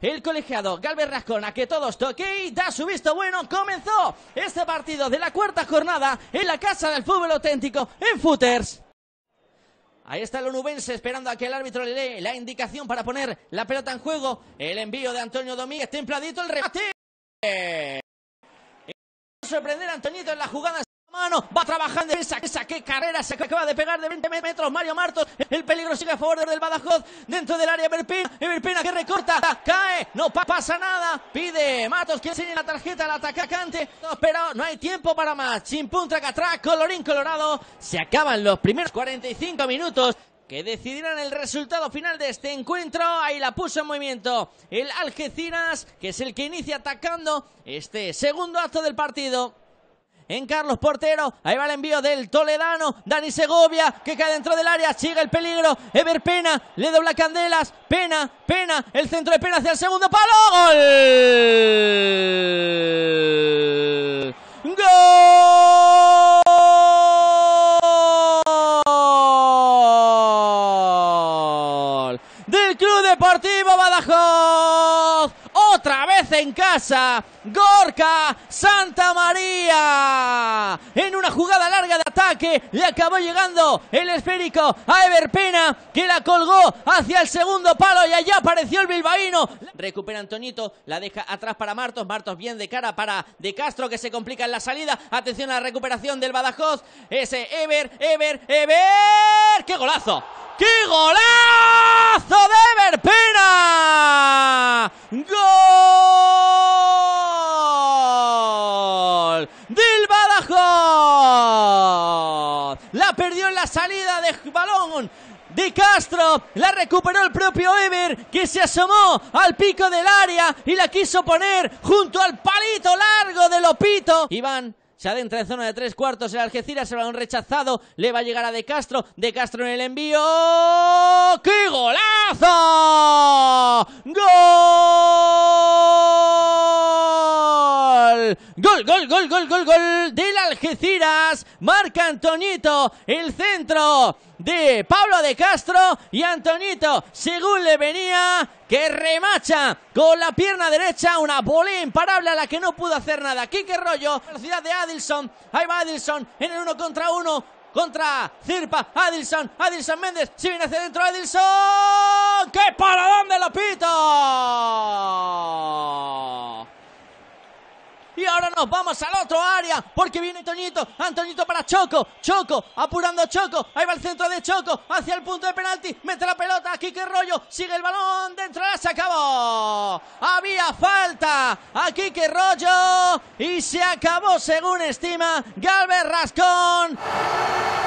el colegiado Galvez Rascón a que todos toque y da su visto bueno. Comenzó este partido de la cuarta jornada en la Casa del Fútbol Auténtico en Footers. Ahí está el onubense esperando a que el árbitro le dé la indicación para poner la pelota en juego. El envío de Antonio Domínguez, templadito el remate. Y eh, sorprender a Antonito en la jugada mano, va trabajando esa, esa qué carrera se acaba de pegar de 20 metros Mario Martos, el peligro sigue a favor del Badajoz, dentro del área Verpina, Verpina que recorta, cae, no pasa nada, pide Matos que enseñe la tarjeta al atacante, pero no hay tiempo para más, sin punta que colorín colorado, se acaban los primeros 45 minutos que decidirán el resultado final de este encuentro. Ahí la puso en movimiento el Algeciras, que es el que inicia atacando este segundo acto del partido en Carlos Portero. Ahí va el envío del Toledano. Dani Segovia que cae dentro del área. Sigue el peligro. Ever Pena le dobla Candelas. Pena, Pena. El centro de Pena hacia el segundo palo. ¡Gol! del Club Deportivo Badajoz. Otra vez en casa, Gorka Santa María. En una jugada larga de ataque. Le acabó llegando el esférico a Ever Pena, que la colgó hacia el segundo palo y allá apareció el bilbaíno. Recupera Antonito, la deja atrás para Martos. Martos bien de cara para De Castro, que se complica en la salida. Atención a la recuperación del Badajoz. Ese Ever, Ever, Ever. ¡Qué golazo! ¡Qué golazo de Ever Pena! ¡Gol! perdió en la salida de balón. De Castro la recuperó el propio Ever que se asomó al pico del área y la quiso poner junto al palito largo de Lopito. Iván se adentra en zona de tres cuartos. El Algeciras, a un rechazado. Le va a llegar a De Castro. De Castro en el envío. ¡Qué golazo! Gol, gol, gol, gol, gol, gol del Algeciras. Marca Antonito el centro de Pablo de Castro y Antonito, según le venía, que remacha con la pierna derecha, una volea imparable a la que no pudo hacer nada. qué Rollo, velocidad de Adilson, ahí va Adilson en el uno contra uno, contra Zirpa, Adilson, Adilson Méndez, si viene hacia adentro Adilson, ¡qué para de lo nos vamos al otro área porque viene Toñito, Antonito para Choco, Choco, apurando Choco, ahí va el centro de Choco, hacia el punto de penalti, mete la pelota, aquí que rollo, sigue el balón, dentro de la se acabó. Había falta, aquí que rollo y se acabó según estima Galvez Rascón.